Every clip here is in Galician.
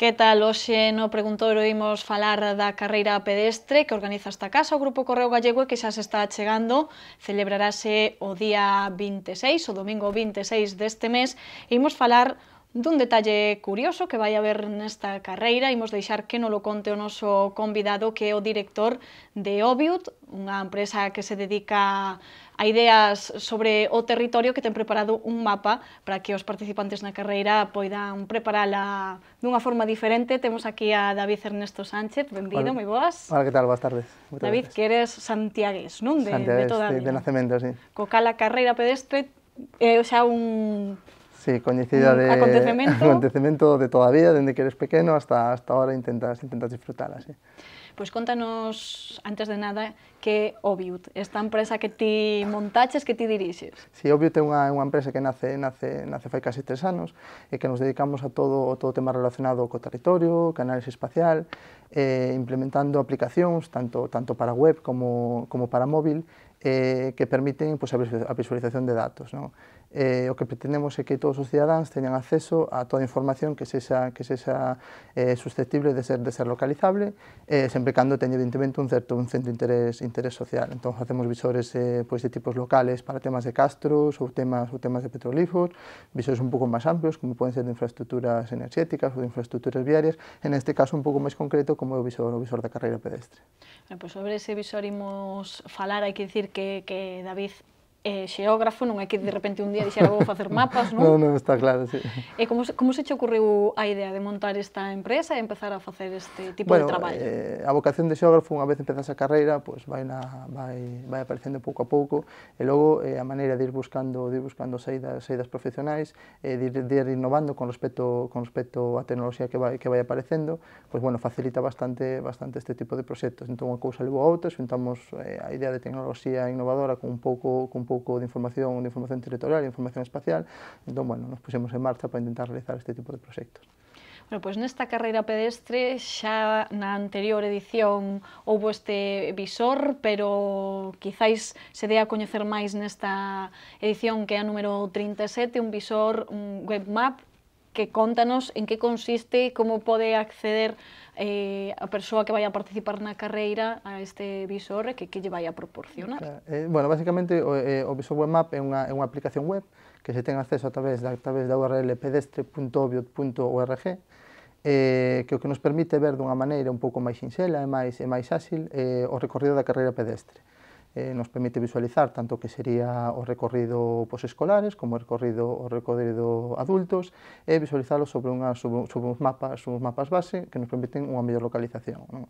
Que tal? Hoxe no Preguntouro oímos falar da carreira pedestre que organiza esta casa o Grupo Correo Gallego e que xa se está chegando. Celebrarase o día 26, o domingo 26 deste mes. E imos falar dun detalle curioso que vai haber nesta carreira. Imos deixar que nolo conte o noso convidado que é o director de Obiut, unha empresa que se dedica a a ideas sobre o territorio que ten preparado un mapa para que os participantes na carreira poidan preparala dunha forma diferente. Temos aquí a David Ernesto Sánchez, benvido, moi boas. Hola, que tal? Boas tardes. Moitas David, gracias. que eres santiagués, non? De, Santiagues, de, toda de, de nacemento, sí. Co cal carreira pedestre é eh, xa un Sí, conocida mm, de acontecimiento de todavía, desde que eres pequeño hasta, hasta ahora intentas, intentas pues contanos, antes de nada, que é Obiut, esta empresa que ti montaches, que ti diriges? sí, Obiut es una empresa que nace, nace, nace casi tres años, y e que nos dedicamos a todo todo tema relacionado con territorio, canales espacial, eh, implementando aplicaciones tanto, tanto para web como, como para móvil eh, que permiten pues, a visualización de datos. Non? Eh, o que pretendemos é que todos os cidadáns teñan acceso a toda a información que sexa, que sexa eh, susceptible de ser, de ser localizable, eh, sempre cando teña evidentemente un certo, un certo interés, interés social. Entón, facemos visores eh, pois, de tipos locales para temas de castros ou temas, ou temas de petrolíferos, visores un pouco máis amplios, como poden ser de infraestructuras enerxéticas ou de infraestructuras viarias, en este caso un pouco máis concreto como é o visor, o visor da carreira pedestre. Eh, pues pois sobre ese visor imos falar, hai que dicir que, que David eh, xeógrafo, non é que de repente un día dixera vou facer mapas, non? Non, non, está claro, sí. E eh, como, como se che ocorreu a idea de montar esta empresa e empezar a facer este tipo bueno, de traballo? Eh, a vocación de xeógrafo, unha vez empezas a carreira, pois pues, vai, na, vai, vai aparecendo pouco a pouco, e logo eh, a maneira de ir buscando, de ir buscando saídas, saídas profesionais, eh, de, ir, de ir innovando con respecto, con respecto á tecnoloxía que vai, que vai aparecendo, pois pues, bueno, facilita bastante, bastante este tipo de proxectos. Entón, unha cousa levou a outra, xuntamos eh, a idea de tecnoloxía innovadora con un pouco, con pouco de información, de información territorial, de información espacial. Entón, bueno, nos pusemos en marcha para intentar realizar este tipo de proxectos. Bueno, pois nesta carreira pedestre xa na anterior edición houbo este visor, pero quizáis se dé a coñecer máis nesta edición que é a número 37, un visor, un webmap que contanos en que consiste, como pode acceder eh, a persoa que vai a participar na carreira a este visor e que, que lle vai a proporcionar. Claro. Eh, bueno, basicamente o, eh, o visor map é unha, é unha aplicación web que se ten acceso a través da, a través da URL pedestre.obiot.org eh, que o que nos permite ver dunha maneira un pouco máis sinxela e máis, e máis áxil eh, o recorrido da carreira pedestre eh, nos permite visualizar tanto o que sería o recorrido escolares como o recorrido, o recorrido adultos e visualizalo sobre, unha, sobre, sobre uns, mapas, uns mapas base que nos permiten unha mellor localización. Non?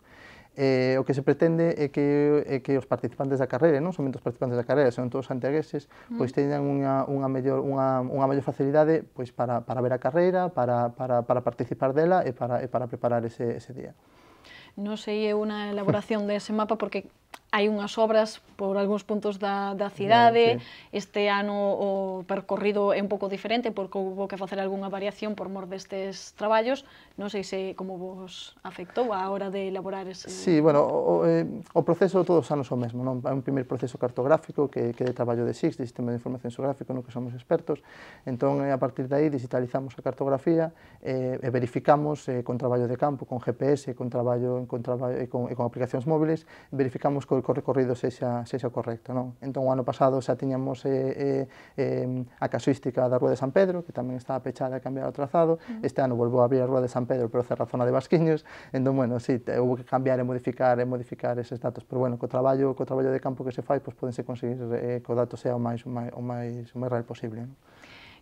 Eh, o que se pretende é que, é que os participantes da carreira, non somente os participantes da carreira, son todos santiagueses, mm. pois teñan unha, unha, mellor, unha, unha mellor facilidade pois para, para ver a carreira, para, para, para participar dela e para, e para preparar ese, ese día. Non sei, é unha elaboración dese de mapa porque hai unhas obras por algúns puntos da, da cidade, okay. este ano o percorrido é un pouco diferente porque houve que facer algunha variación por mor destes traballos, non sei se como vos afectou a hora de elaborar ese... Sí, bueno, o, eh, o proceso todos os anos o mesmo, non? É un primer proceso cartográfico que, que é de traballo de SIX, de Sistema de Información Geográfico, no que somos expertos, entón eh, a partir de aí digitalizamos a cartografía eh, e verificamos eh, con traballo de campo, con GPS, con traballo, con, traballo, e, eh, con, e con aplicacións móviles, verificamos co o recorrido sexa, sexa correcto. Non? Entón, o ano pasado xa tiñamos eh, eh, a casuística da Rúa de San Pedro, que tamén estaba pechada e cambiar o trazado. Uh mm. -huh. Este ano volvou a abrir a Rúa de San Pedro, pero cerra a zona de Basquiños. Entón, bueno, sí, houve que cambiar e modificar e modificar eses datos. Pero, bueno, co traballo, co traballo de campo que se fai, pois, pues, podense conseguir eh, co dato sea o máis, o máis, o máis real posible. Non?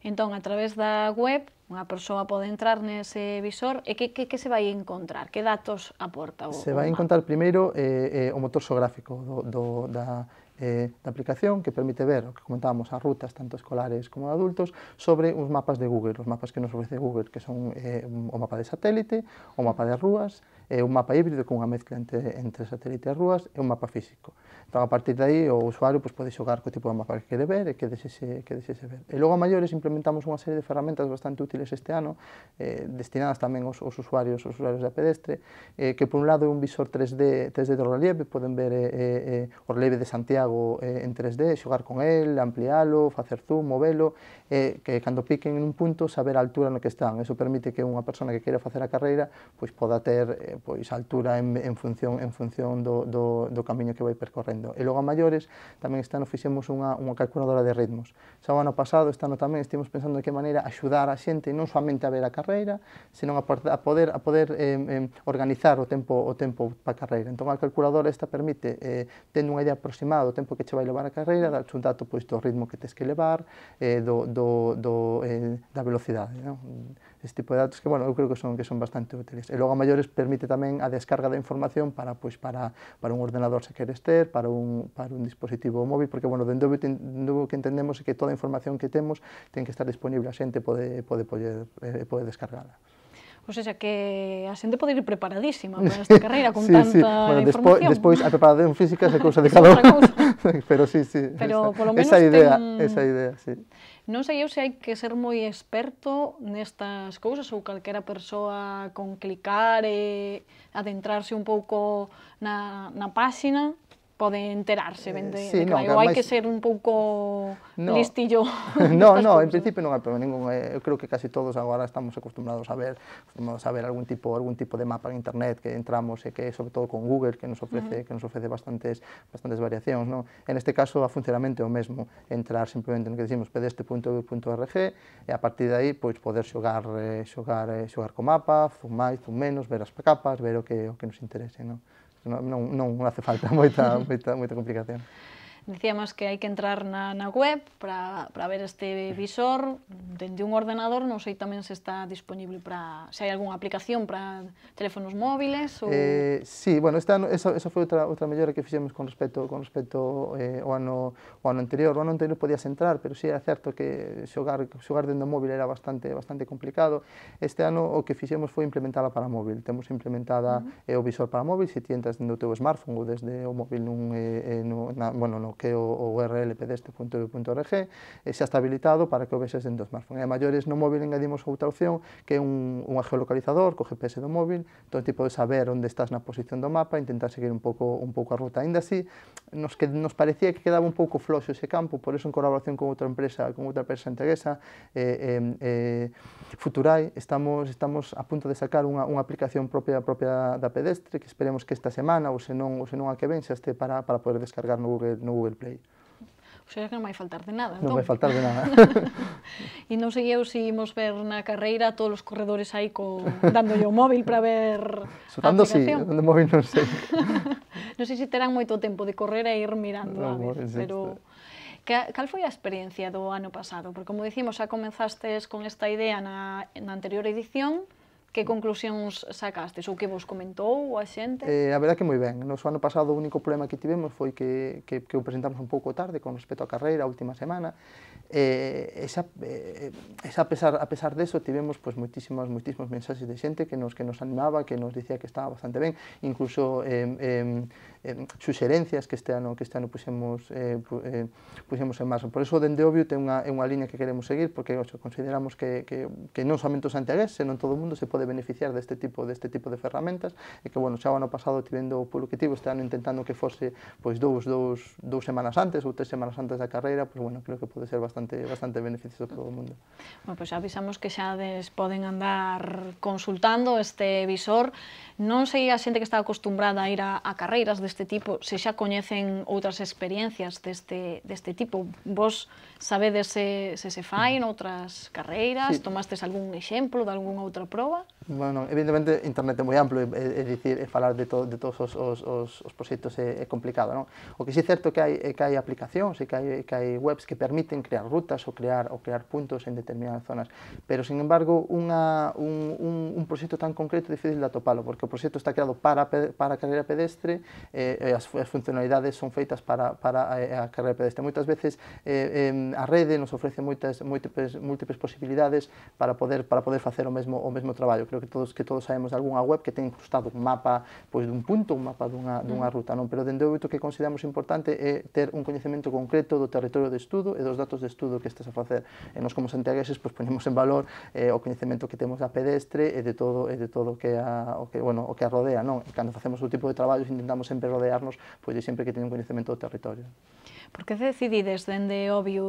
Entón, a través da web, unha persoa pode entrar nese visor e que, que, que se vai encontrar? Que datos aporta o Se vai encontrar primeiro eh, eh, o motor xográfico do, do, da, eh, da aplicación que permite ver o que comentábamos as rutas tanto escolares como de adultos sobre os mapas de Google, os mapas que nos ofrece Google, que son eh, o mapa de satélite, o mapa de rúas, é un mapa híbrido con unha mezcla entre, entre satélite e rúas e un mapa físico. Entón, a partir de aí, o usuario pois, pode xogar co tipo de mapa que quere ver e que desese, que desese ver. E logo a maiores implementamos unha serie de ferramentas bastante útiles este ano, eh, destinadas tamén aos, aos usuarios aos usuarios da pedestre, eh, que por un lado é un visor 3D, 3D do relieve, poden ver eh, eh, eh, o relieve de Santiago eh, en 3D, xogar con el, ampliálo, facer zoom, movelo, eh, que cando piquen en un punto saber a altura no que están. Eso permite que unha persona que queira facer a carreira pois poda ter eh, pois altura en, en función en función do, do, do camiño que vai percorrendo. E logo a maiores tamén este ano fixemos unha, unha calculadora de ritmos. Xa o ano pasado, este ano tamén, estivemos pensando de que maneira axudar a xente non somente a ver a carreira, senón a, a poder a poder eh, eh, organizar o tempo o tempo para a carreira. Entón a calculadora esta permite eh, tendo unha idea aproximada do tempo que che vai levar a carreira, dar un dato pois do ritmo que tes que levar, eh, do, do, do, eh, da velocidade, non? Este tipo de datos que, bueno, eu creo que son que son bastante útiles. E logo a maiores permite tamén a descarga da información para pois para para un ordenador se queres ter, para un para un dispositivo móvil, porque bueno, dende o que entendemos é que toda a información que temos ten que estar disponible, a xente pode pode poder eh, pode descargarla. Pois, o sea, que a xente pode ir preparadísima para esta carreira con sí, tanta sí. Bueno, despo, información. Despois, a preparación física é cousa de cada un. Pero sí, sí. Pero esa, polo menos esa idea, ten... esa idea, sí. Non sei eu se hai que ser moi experto nestas cousas ou calquera persoa con clicar e adentrarse un pouco na, na páxina pode enterarse vende eh, sí, non, que hai que ser un pouco no, listillo. No, no, cosas. en principio non hai problema ningún. Eh, eu creo que casi todos agora estamos acostumbrados a ver, acostumbrados a ver algún tipo algún tipo de mapa en internet que entramos e que sobre todo con Google que nos ofrece uh -huh. que nos ofrece bastantes bastantes variacións, no? En este caso a funcionamento é o mesmo, entrar simplemente no que decimos pedeste.eu.org e a partir de aí pois poder xogar eh, xogar xogar co mapa, zoom máis, zoom menos, ver as capas, ver o que o que nos interese, no? non, non, non hace falta moita, moita, moita complicación. Dicíamos que hai que entrar na, na web para ver este visor dende un ordenador, non sei tamén se está disponible para, se hai algunha aplicación para teléfonos móviles ou... Eh, sí, bueno, esta, esa, esa foi outra, outra mellora que fixemos con respecto con respecto eh, ao, ano, ao ano anterior. O ano anterior podías entrar, pero sí, é certo que xogar, xogar dentro do móvil era bastante bastante complicado. Este ano o que fixemos foi implementala para móvil. Temos implementada uh -huh. eh, o visor para móvil, se ti entras dentro do teu smartphone ou desde o móvil nun, eh, eh no, na, bueno, no que o, o URL pdeste.org, e xa eh, está habilitado para que o vexas dentro do smartphone. E a maiores no móvil engadimos outra opción, que é un, un geolocalizador co GPS do móvil, todo tipo de saber onde estás na posición do mapa, intentar seguir un pouco un pouco a ruta. Ainda así, nos que nos parecía que quedaba un pouco floxo ese campo, por eso en colaboración con outra empresa, con outra empresa entreguesa, eh, eh, eh, Futurai, estamos estamos a punto de sacar unha, unha aplicación propia propia da pedestre, que esperemos que esta semana ou senón ou senón a que ven xa este para, para poder descargar no Google, no Google Google Play. O sea que non vai faltar de nada, entón. Non vai entón. faltar de nada. e non sei eu se imos ver na carreira todos os corredores aí co dándolle o móvil para ver Sotando si, sí, dando móvil non sei. non sei se terán moito tempo de correr e ir mirando, no, a ver, pero... cal foi a experiencia do ano pasado? Porque, como dicimos, xa comenzastes con esta idea na, na anterior edición, Que conclusións sacastes ou que vos comentou a xente? Eh, a verdad que moi ben. No ano pasado o único problema que tivemos foi que, que, que o presentamos un pouco tarde con respecto á carreira, a última semana. Eh, esa, eh, esa a pesar, a pesar eso, tivemos pues, moitísimas, moitísimos mensaxes de xente que nos, que nos animaba, que nos dicía que estaba bastante ben. Incluso eh, eh, eh, suxerencias que este ano que este ano puxemos eh, eh puxemos en marzo. Por iso dende obvio ten unha é unha liña que queremos seguir porque ocho, consideramos que, que, que non somente os santiagués, senón todo o mundo se pode beneficiar deste tipo deste tipo de ferramentas e que bueno, xa o ano pasado tivendo o público que tivo, este ano intentando que fose pois dous, dous, dous semanas antes ou tres semanas antes da carreira, pois bueno, creo que pode ser bastante bastante beneficioso para todo o mundo. Bueno, pois avisamos que xa des poden andar consultando este visor. Non sei a xente que está acostumbrada a ir a, a carreiras de deste tipo, se xa coñecen outras experiencias deste, deste tipo. Vos sabedes se, se se fai en outras carreiras? Sí. Tomastes algún exemplo de algunha outra proba? Bueno, evidentemente, internet é moi amplo, é, é dicir, é falar de, to, de todos os, os, os, os proxectos é, é complicado, non? O que sí é certo que hai, é que hai aplicacións e que hai, que hai webs que permiten crear rutas ou crear, ou crear puntos en determinadas zonas, pero, sin embargo, unha, un, un, un proxecto tan concreto é difícil de atopalo, porque o proxecto está creado para, para carreira pedestre, Eh, eh, as, as funcionalidades son feitas para, para eh, a, a carreira pedestre. Moitas veces eh, eh, a rede nos ofrece moitas múltiples, múltiples posibilidades para poder para poder facer o mesmo o mesmo traballo. Creo que todos que todos sabemos de algunha web que ten incrustado un mapa pois dun punto, un mapa dunha, dunha mm. ruta, non? Pero dende o que consideramos importante é ter un coñecemento concreto do territorio de estudo e dos datos de estudo que estás a facer. E nos como santiagueses pois ponemos en valor eh, o coñecemento que temos da pedestre e de todo e de todo o que a, o que, bueno, o que a rodea, non? E cando facemos o tipo de traballo intentamos sempre de rodearnos, pois de sempre que teñen un coñecemento do territorio. Por que decidides dende obvio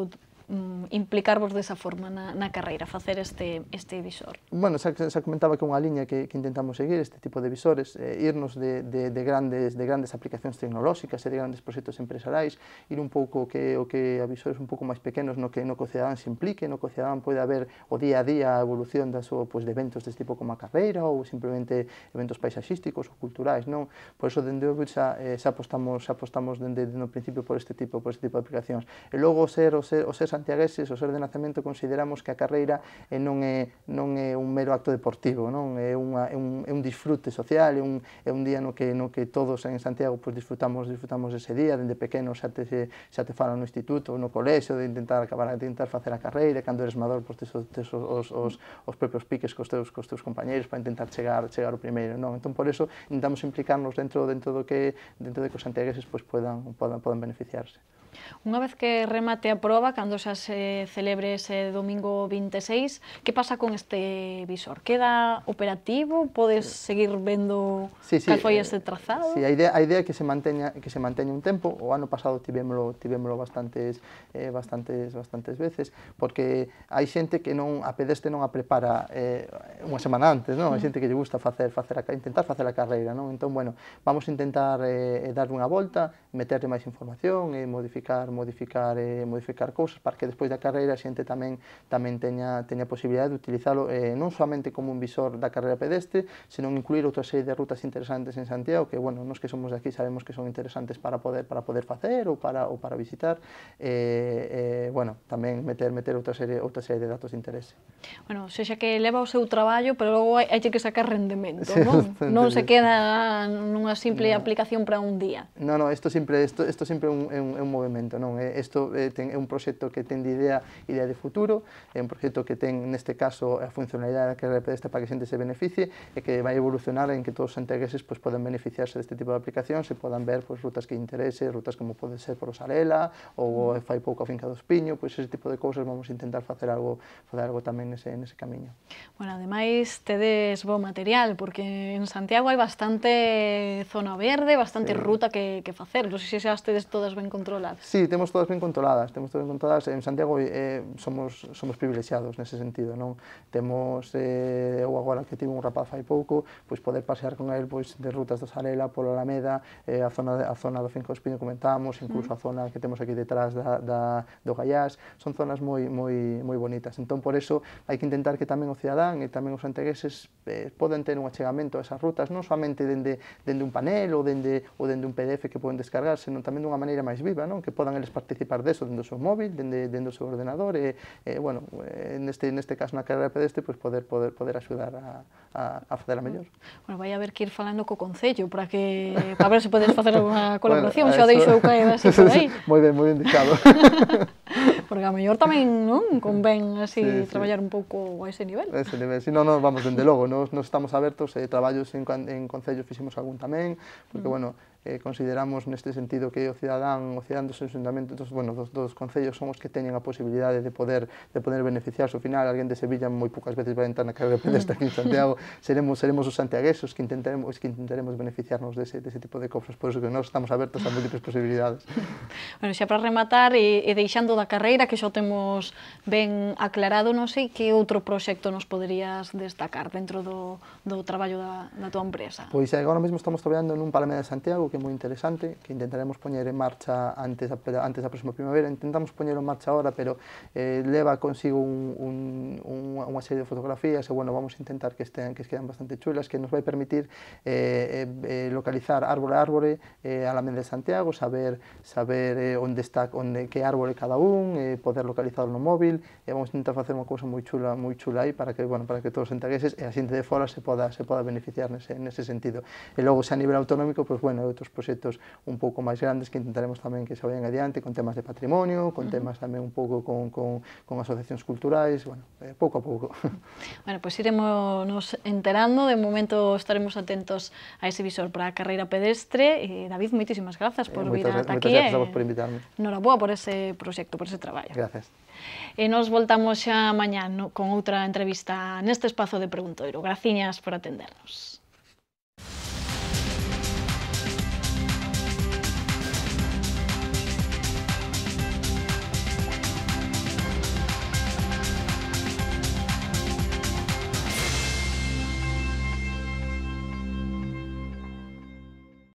mm, implicarvos desa forma na, na carreira, facer este, este visor? Bueno, xa, xa comentaba que unha liña que, que intentamos seguir este tipo de visores, eh, irnos de, de, de, grandes, de grandes aplicacións tecnolóxicas e de grandes proxectos empresariais, ir un pouco que, o que a visores un pouco máis pequenos no que no que o cidadán se implique, no que o cidadán pode haber o día a día a evolución da súa, pues, pois, de eventos deste tipo como a carreira ou simplemente eventos paisaxísticos ou culturais, non? Por iso dende o xa, eh, xa apostamos, xa apostamos dende, dende o principio por este tipo, por este tipo de aplicacións. E logo ser, o ser, o ser santiagueses, o ser de nacemento, consideramos que a carreira eh, non, é, non é un mero acto deportivo, non é, unha, é, un, é un disfrute social, é un, é un día no que, no que todos en Santiago pues, disfrutamos disfrutamos ese día, dende pequeno xa te, xa te falan no instituto, no colexo, de intentar acabar, de intentar facer a carreira, cando eres mador, pues, tes, tes os, os, os propios piques cos teus, cos teus compañeiros para intentar chegar chegar o primeiro, non? Entón, por eso, intentamos implicarnos dentro dentro do que dentro de que os santiagueses pois, pues, podan, beneficiarse. Unha vez que remate a proba, cando xa se celebre ese domingo 26, que pasa con este visor? Queda operativo? Podes seguir vendo sí, sí, cal foi eh, ese trazado? Sí, a idea, a idea é que se manteña que se manteña un tempo. O ano pasado tivémolo, tivémolo bastantes eh, bastantes bastantes veces, porque hai xente que non a pedeste non a prepara eh, unha semana antes, non? A mm. xente que lle gusta facer, facer a, intentar facer a carreira, non? Entón, bueno, vamos a intentar eh, eh dar unha volta, meterle máis información, eh, modificar, modificar, eh, modificar cousas para que despois da carreira a xente tamén tamén teña teña posibilidade de utilizalo eh, non somente como un visor da carreira pedestre, senón incluir outra serie de rutas interesantes en Santiago que, bueno, nos que somos de aquí sabemos que son interesantes para poder para poder facer ou para ou para visitar. Eh, eh, bueno, tamén meter meter outra serie outra serie de datos de interese. Bueno, sexa que leva o seu traballo traballo, pero logo hai, hai que sacar rendemento, sí, non? Non se queda nunha simple no. aplicación para un día. Non, non, eh, isto sempre eh, isto, sempre é un, é un, é un movimento, non? Isto é, ten, é un proxecto que ten de idea idea de futuro, é un proxecto que ten neste caso a funcionalidade que esta para que xente se beneficie e que vai evolucionar en que todos os santiagueses pois, poden beneficiarse deste tipo de aplicación, se podan ver pois, rutas que interese, rutas como pode ser por Osarela ou mm. fai pouco a Finca dos Piño, pois ese tipo de cousas vamos intentar facer algo facer algo tamén nese, nese camiño. Bueno, ademais ademais tedes bo material, porque en Santiago hai bastante zona verde, bastante sí. ruta que, que facer. Non sei se as tedes todas ben controladas. Sí, temos todas ben controladas, temos todas ben controladas. En Santiago eh, somos, somos privilexiados nese sentido, non? Temos, eh, eu agora que tive un rapaz fai pouco, pois poder pasear con el pois, de rutas do Sarela, polo Alameda, eh, a, zona, a zona do Finco Espiño comentábamos, incluso mm. a zona que temos aquí detrás da, da, do Gallás, son zonas moi, moi, moi bonitas. Entón, por eso, hai que intentar que tamén o cidadán e tamén tamén os santegueses eh, poden ter un achegamento a esas rutas, non somente dende, dende un panel ou dende, ou dende un PDF que poden descargar, senón tamén dunha maneira máis viva, non? que podan eles participar deso dende o seu móvil, dende, dende o seu ordenador, e, e bueno, eh, neste, neste caso na carreira pedestre, pois poder, poder, poder axudar a, a, a facer a mellor. Mm. Bueno, vai haber que ir falando co Concello para que para ver se podes facer unha colaboración, bueno, xa deixou caer así por aí. moi ben, moi ben dicado. porque a mellor tamén non convén así sí, sí. traballar un pouco a ese nivel. ese nivel, si sí, non, no, vamos, dende logo, nos, nos estamos abertos, eh, traballos en, en concellos fixemos algún tamén, porque, mm. bueno, eh, consideramos neste sentido que o cidadán, o cidadán dos asentamentos, dos, bueno, dos, dos concellos son os que teñen a posibilidade de poder de poder beneficiarse. Ao final, alguén de Sevilla moi poucas veces vai entrar na carreira pedestre aquí en Santiago. Seremos seremos os santiaguesos que intentaremos que intentaremos beneficiarnos dese, dese tipo de cofres, por iso que nós estamos abertos a múltiples posibilidades. bueno, xa para rematar e, e deixando da carreira que xa temos ben aclarado, non sei que outro proxecto nos poderías destacar dentro do, do traballo da, da tua empresa. Pois agora mesmo estamos traballando nun palame de Santiago que interesante, que intentaremos poner en marcha antes de antes la próxima primavera. Intentamos ponerlo en marcha ahora, pero eh, leva consigo un, un, serie de fotografías e, bueno, vamos a intentar que, estén que quedan bastante chulas, que nos va a permitir eh, eh, eh, localizar árbol a árbol a la mesa de Santiago, saber saber árbol está, cada uno, poder localizarlo un móvil, e vamos a intentar hacer una cosa muy chula, muy chula para que, bueno, para que todos los entregueses e a de fora se pueda se pueda beneficiar en ese sentido. Y e logo, a nivel autonómico, pues, bueno, outros proxectos un pouco máis grandes que intentaremos tamén que se vayan adiante con temas de patrimonio, con temas tamén un pouco con, con, con asociacións culturais, bueno, eh, pouco a pouco. Bueno, pois pues iremos nos enterando, de momento estaremos atentos a ese visor para a carreira pedestre. Eh, David, moitísimas grazas por eh, vir ata aquí. Moitas grazas eh, por invitarme. Noraboa por ese proxecto, por ese traballo. Gracias. E eh, nos voltamos xa mañá no, con outra entrevista neste espazo de Preguntoiro. Graciñas por atendernos.